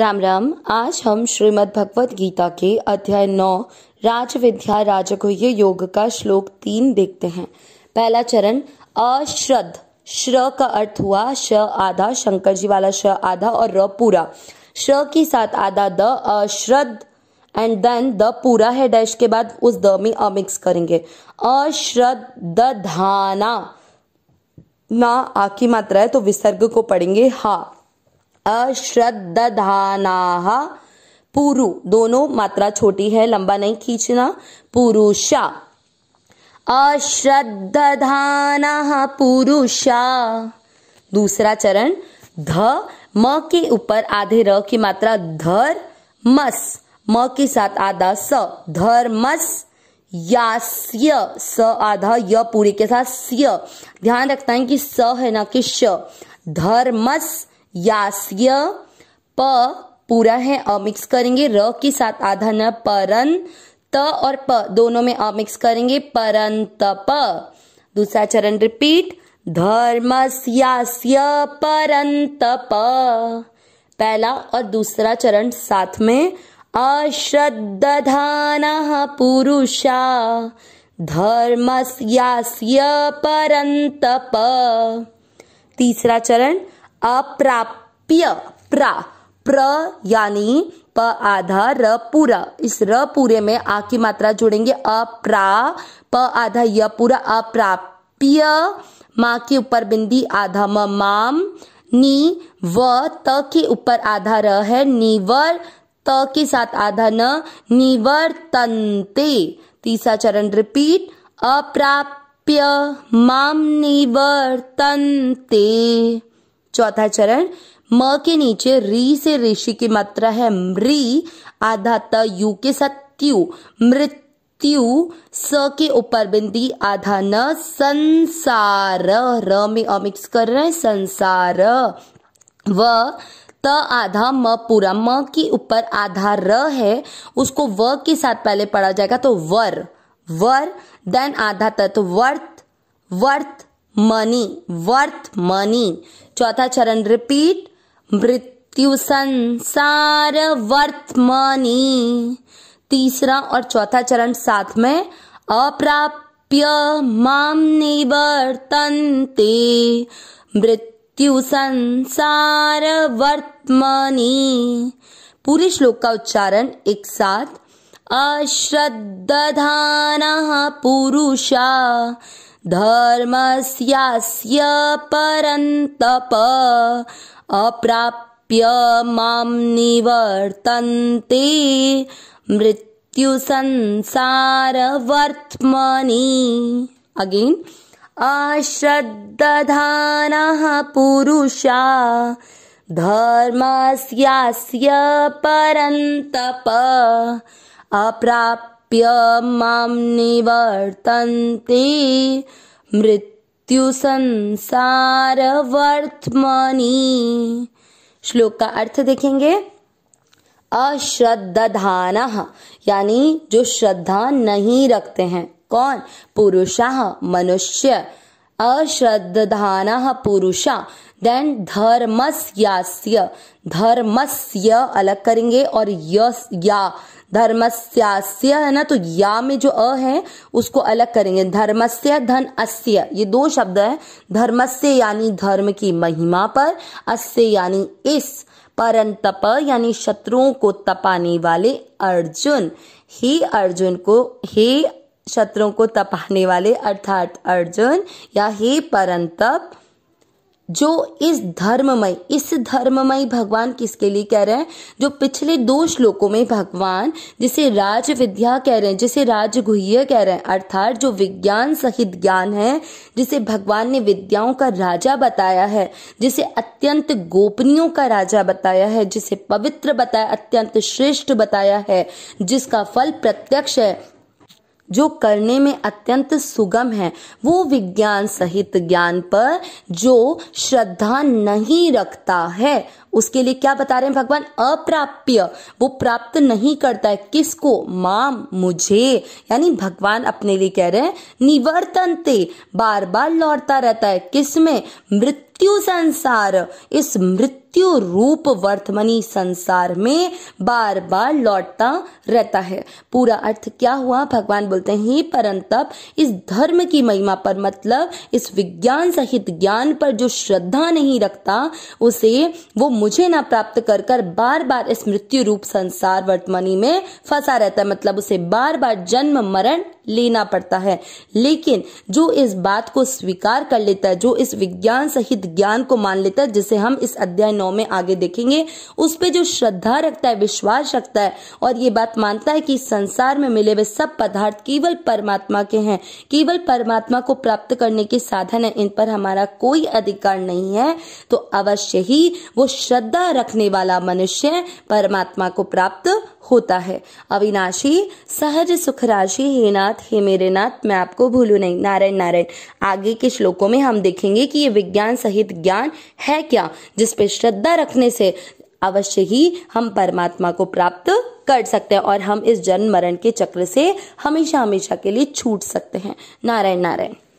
राम राम आज हम श्रीमद् भगवत गीता के अध्याय नौ राज विद्या राजगुह्य योग का श्लोक तीन देखते हैं पहला चरण अश्रद्ध श्र का अर्थ हुआ श आधा शंकर जी वाला श आधा और र पूरा श के साथ आधा द अश्रद्ध एंड देन द पूरा है डैश के बाद उस द में अमिक्स करेंगे अश्रद्ध धाना ना आ की मात्रा है तो विसर्ग को पढ़ेंगे हा अश्रद्धाना पुरु दोनों मात्रा छोटी है लंबा नहीं खींचना पुरुषा अश्रद्धाना पुरुषा दूसरा चरण ध म के ऊपर आधे र की मात्रा धर मस म के साथ आधा स धर्मस यास्य स आधा य पूरी के साथ स्य ध्यान रखना है कि स है ना कि श धर्मस यास्य प पूरा है अमिक्स करेंगे र के साथ आधा न परन त और प दोनों में अमिक्स करेंगे परंत प दूसरा चरण रिपीट धर्मस्यास्य परंत प पहला और दूसरा चरण साथ में अश्रद्धान पुरुषा धर्मस्यास्य परंत प तीसरा चरण अप्राप्य प्रा प्र यानी प आधा र पूरा इस र पूरे में आ की मात्रा जोड़ेंगे अप्रा प आधा य पूरा अप्राप्य मा के ऊपर बिंदी आधा म माम नी व त के ऊपर आधा र है नीवर त के साथ आधा न नीवर तंते तीसरा चरण रिपीट अप्राप्य माम निवर्तनते चौथा चरण म के नीचे री से ऋषि की मात्रा है मृ आधा त यू के साथ त्यू मृत्यु स के ऊपर बिंदी आधा न संसार र में अमिक्स कर रहे हैं संसार व त आधा म पूरा म के ऊपर आधा र है उसको व के साथ पहले पढ़ा जाएगा तो वर वर देन आधा तत्व वर्त वर्त मनी वर्थ मनी चौथा चरण रिपीट मृत्यु संसार वर्थ मनी तीसरा और चौथा चरण साथ में अप्राप्य माम ते मृत्यु संसार वर्तमनी पूरे श्लोक का उच्चारण एक साथ अश्रद्धान पुरुषा धर्मस्यास्य परन्तप अप्राप्य मां निवर्तन्ते मृत्युसंसारवर्त्मनि अगेन् अश्रद्दधानः पुरुषा धर्मस्यास्य परन्तप अप्राप्य प्राप्य मृत्यु संसार वर्तमनी श्लोक का अर्थ देखेंगे अश्रद्धान यानी जो श्रद्धा नहीं रखते हैं कौन पुरुष मनुष्य अश्रद्धान पुरुषा देन धर्मस्यास्य धर्मस्य अलग करेंगे और यस या धर्मस्यास्य है ना तो या में जो अ है उसको अलग करेंगे धर्मस्य धन अस्य ये दो शब्द है धर्मस्य यानी धर्म की महिमा पर अस्य यानी इस परंतप यानी शत्रुओं को तपाने वाले अर्जुन हे अर्जुन को हे शत्रुओं को तपाने वाले अर्थात अर्जुन या हे परंतप जो इस धर्ममय इस धर्ममय भगवान किसके लिए कह रहे हैं जो पिछले दो श्लोकों में भगवान जिसे राज विद्या कह रहे हैं जिसे राजगुह्य कह रहे हैं अर्थात जो विज्ञान सहित ज्ञान है जिसे भगवान ने विद्याओं का राजा बताया है जिसे अत्यंत गोपनीयों का राजा बताया है जिसे पवित्र बताया अत्यंत श्रेष्ठ बताया है जिसका फल प्रत्यक्ष है जो करने में अत्यंत सुगम है वो विज्ञान सहित ज्ञान पर जो श्रद्धा नहीं रखता है उसके लिए क्या बता रहे हैं भगवान अप्राप्य वो प्राप्त नहीं करता है किसको माम मुझे यानी भगवान अपने लिए कह रहे हैं निवर्तनते बार बार लौटता रहता है किसमें मृत्यु मृत्यु संसार इस मृत्यु रूप वर्तमानी संसार में बार बार लौटता रहता है पूरा अर्थ क्या हुआ भगवान बोलते हैं हे परंतप इस धर्म की महिमा पर मतलब इस विज्ञान सहित ज्ञान पर जो श्रद्धा नहीं रखता उसे वो मुझे ना प्राप्त कर कर बार बार इस मृत्यु रूप संसार वर्तमानी में फंसा रहता है मतलब उसे बार बार जन्म मरण लेना पड़ता है लेकिन जो इस बात को स्वीकार कर लेता है जो इस विज्ञान सहित ज्ञान को मान लेता है जिसे हम इस अध्याय नौ में आगे देखेंगे उस पर जो श्रद्धा रखता है विश्वास रखता है और ये बात मानता है कि संसार में मिले हुए सब पदार्थ केवल परमात्मा के हैं केवल परमात्मा को प्राप्त करने के साधन है इन पर हमारा कोई अधिकार नहीं है तो अवश्य ही वो श्रद्धा रखने वाला मनुष्य परमात्मा को प्राप्त होता है अविनाशी सहज सुख राशि हे नाथ हे मेरे नाथ मैं आपको भूलू नहीं नारायण नारायण आगे के श्लोकों में हम देखेंगे कि ये विज्ञान सहित ज्ञान है क्या जिस पे श्रद्धा रखने से अवश्य ही हम परमात्मा को प्राप्त कर सकते हैं और हम इस जन्म मरण के चक्र से हमेशा हमेशा के लिए छूट सकते हैं नारायण नारायण